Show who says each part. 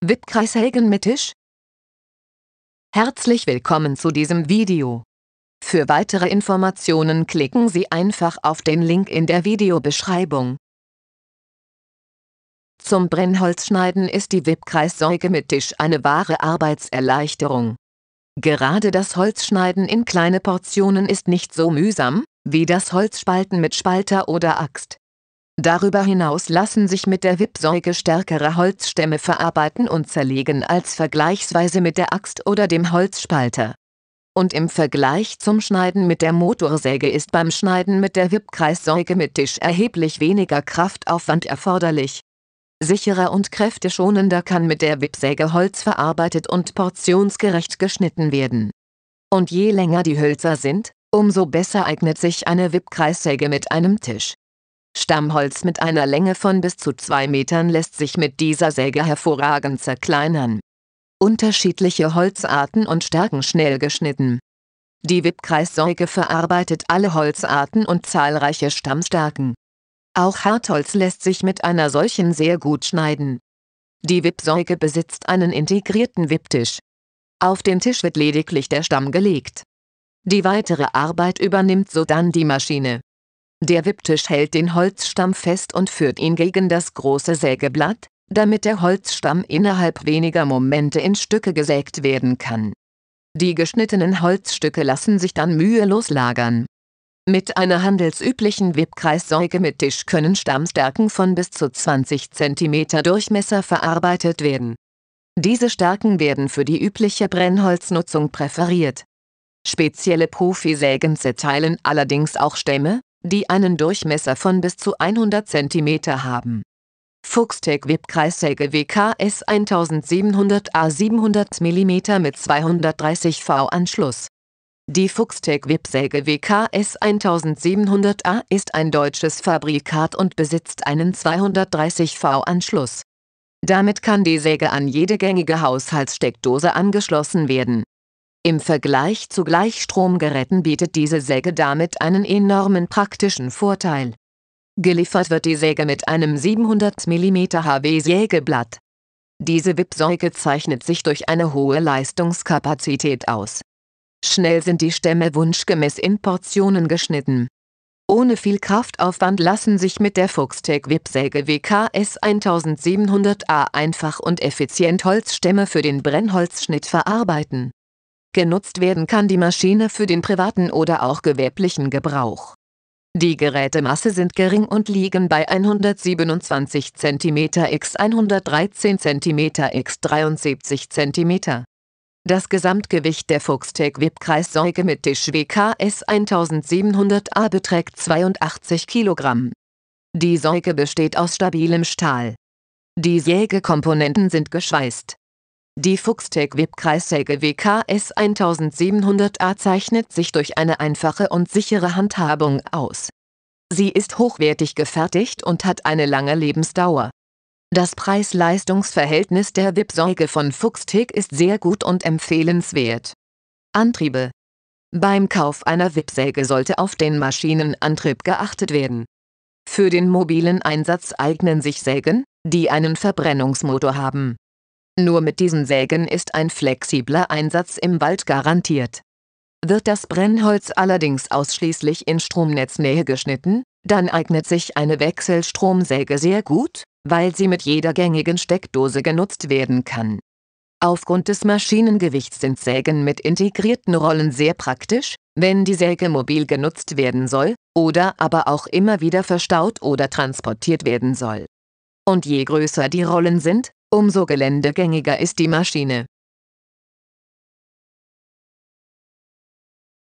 Speaker 1: Wipkreis Helgen mit Herzlich willkommen zu diesem Video. Für weitere Informationen klicken Sie einfach auf den Link in der Videobeschreibung. Zum Brennholzschneiden ist die Wipkreissäge mit Tisch eine wahre Arbeitserleichterung. Gerade das Holzschneiden in kleine Portionen ist nicht so mühsam, wie das Holzspalten mit Spalter oder Axt. Darüber hinaus lassen sich mit der Wippsäge stärkere Holzstämme verarbeiten und zerlegen als vergleichsweise mit der Axt oder dem Holzspalter. Und im Vergleich zum Schneiden mit der Motorsäge ist beim Schneiden mit der Wippkreissäge mit Tisch erheblich weniger Kraftaufwand erforderlich. Sicherer und kräfteschonender kann mit der Wippsäge Holz verarbeitet und portionsgerecht geschnitten werden. Und je länger die Hölzer sind, umso besser eignet sich eine Wippkreissäge mit einem Tisch. Stammholz mit einer Länge von bis zu 2 Metern lässt sich mit dieser Säge hervorragend zerkleinern. Unterschiedliche Holzarten und Stärken schnell geschnitten. Die Wippkreissäuge verarbeitet alle Holzarten und zahlreiche Stammstärken. Auch Hartholz lässt sich mit einer solchen sehr gut schneiden. Die Wippsäuge besitzt einen integrierten Wipptisch. Auf den Tisch wird lediglich der Stamm gelegt. Die weitere Arbeit übernimmt sodann die Maschine. Der Wipptisch hält den Holzstamm fest und führt ihn gegen das große Sägeblatt, damit der Holzstamm innerhalb weniger Momente in Stücke gesägt werden kann. Die geschnittenen Holzstücke lassen sich dann mühelos lagern. Mit einer handelsüblichen Wippkreissäuge mit Tisch können Stammstärken von bis zu 20 cm Durchmesser verarbeitet werden. Diese Stärken werden für die übliche Brennholznutzung präferiert. Spezielle Profisägen zerteilen allerdings auch Stämme, die einen Durchmesser von bis zu 100 cm haben. Fuchstec Web Kreissäge WKS 1700 A 700 mm mit 230 V Anschluss. Die Fuchstec Websäge WKS 1700 A ist ein deutsches Fabrikat und besitzt einen 230 V Anschluss. Damit kann die Säge an jede gängige Haushaltssteckdose angeschlossen werden. Im Vergleich zu Gleichstromgeräten bietet diese Säge damit einen enormen praktischen Vorteil. Geliefert wird die Säge mit einem 700 mm HW Sägeblatt. Diese wip zeichnet sich durch eine hohe Leistungskapazität aus. Schnell sind die Stämme wunschgemäß in Portionen geschnitten. Ohne viel Kraftaufwand lassen sich mit der Fuchstech Wipsäge WKS 1700A einfach und effizient Holzstämme für den Brennholzschnitt verarbeiten. Genutzt werden kann die Maschine für den privaten oder auch gewerblichen Gebrauch. Die Gerätemasse sind gering und liegen bei 127 cm x 113 cm x 73 cm. Das Gesamtgewicht der Fuchstech-Wip-Kreissäge mit Tisch WKS 1700A beträgt 82 kg. Die Säuge besteht aus stabilem Stahl. Die Sägekomponenten sind geschweißt. Die Fuchstec Webkreissäge WKS 1700A zeichnet sich durch eine einfache und sichere Handhabung aus. Sie ist hochwertig gefertigt und hat eine lange Lebensdauer. Das Preis-Leistungs-Verhältnis der WIP-Säge von Fuchstec ist sehr gut und empfehlenswert. Antriebe Beim Kauf einer WIP-Säge sollte auf den Maschinenantrieb geachtet werden. Für den mobilen Einsatz eignen sich Sägen, die einen Verbrennungsmotor haben. Nur mit diesen Sägen ist ein flexibler Einsatz im Wald garantiert. Wird das Brennholz allerdings ausschließlich in Stromnetznähe geschnitten, dann eignet sich eine Wechselstromsäge sehr gut, weil sie mit jeder gängigen Steckdose genutzt werden kann. Aufgrund des Maschinengewichts sind Sägen mit integrierten Rollen sehr praktisch, wenn die Säge mobil genutzt werden soll oder aber auch immer wieder verstaut oder transportiert werden soll. Und je größer die Rollen sind, umso geländegängiger ist die Maschine.